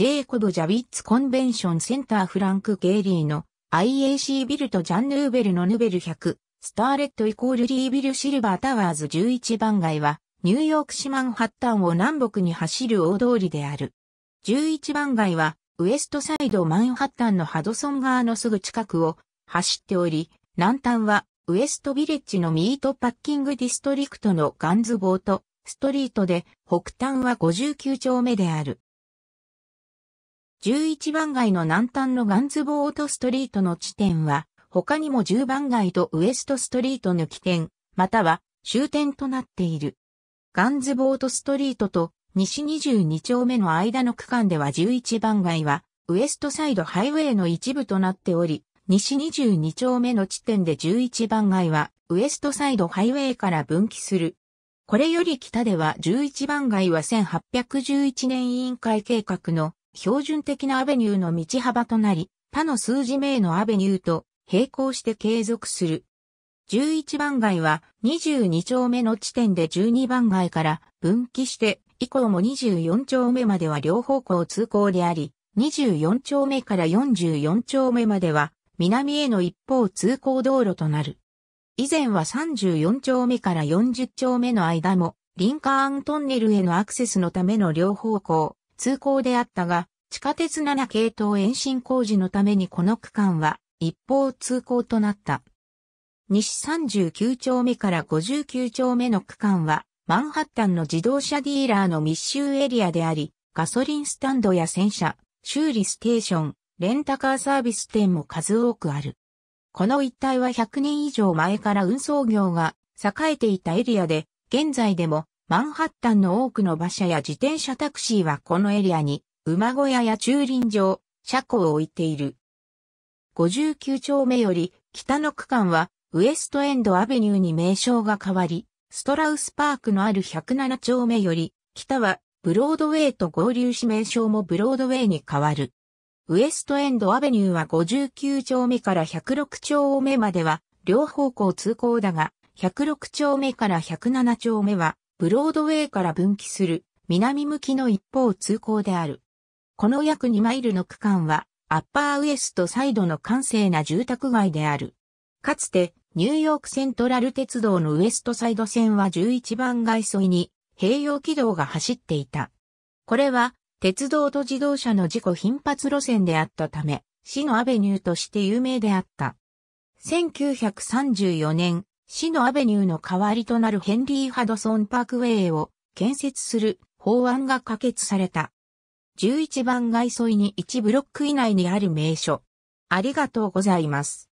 ジェイコブ・ジャビッツ・コンベンション・センター・フランク・ゲイリーの IAC ビルとジャン・ヌーベルのヌベル100、スターレットイコールリービル・シルバー・タワーズ11番街は、ニューヨーク市マンハッタンを南北に走る大通りである。11番街は、ウエストサイドマンハッタンのハドソン側のすぐ近くを走っており、南端はウエストビレッジのミートパッキングディストリクトのガンズボートストリートで、北端は59丁目である。11番街の南端のガンズボートストリートの地点は、他にも10番街とウエストストリートの起点、または終点となっている。ガンズボートストリートと西22丁目の間の区間では11番街は、ウエストサイドハイウェイの一部となっており、西22丁目の地点で11番街は、ウエストサイドハイウェイから分岐する。これより北では11番街は1811年委員会計画の標準的なアベニューの道幅となり、他の数字名のアベニューと並行して継続する。11番街は22丁目の地点で12番街から分岐して以降も24丁目までは両方向通行であり、24丁目から44丁目までは南への一方通行道路となる。以前は34丁目から40丁目の間もリンカーントンネルへのアクセスのための両方向通行であったが、地下鉄7系統延伸工事のためにこの区間は一方通行となった。西39丁目から59丁目の区間は、マンハッタンの自動車ディーラーの密集エリアであり、ガソリンスタンドや洗車、修理ステーション、レンタカーサービス店も数多くある。この一帯は100年以上前から運送業が栄えていたエリアで、現在でもマンハッタンの多くの馬車や自転車タクシーはこのエリアに馬小屋や駐輪場、車庫を置いている。59丁目より北の区間はウエストエンドアベニューに名称が変わり、ストラウスパークのある107丁目より北はブロードウェイと合流し名称もブロードウェイに変わる。ウエストエンドアベニューは59丁目から106丁目までは両方向通行だが、106丁目から107丁目はブロードウェイから分岐する南向きの一方通行である。この約2マイルの区間はアッパーウエストサイドの閑静な住宅街である。かつてニューヨークセントラル鉄道のウエストサイド線は11番街沿いに併用軌道が走っていた。これは鉄道と自動車の事故頻発路線であったため、市のアベニューとして有名であった。1934年、市のアベニューの代わりとなるヘンリー・ハドソン・パークウェイを建設する法案が可決された。11番街沿いに1ブロック以内にある名所。ありがとうございます。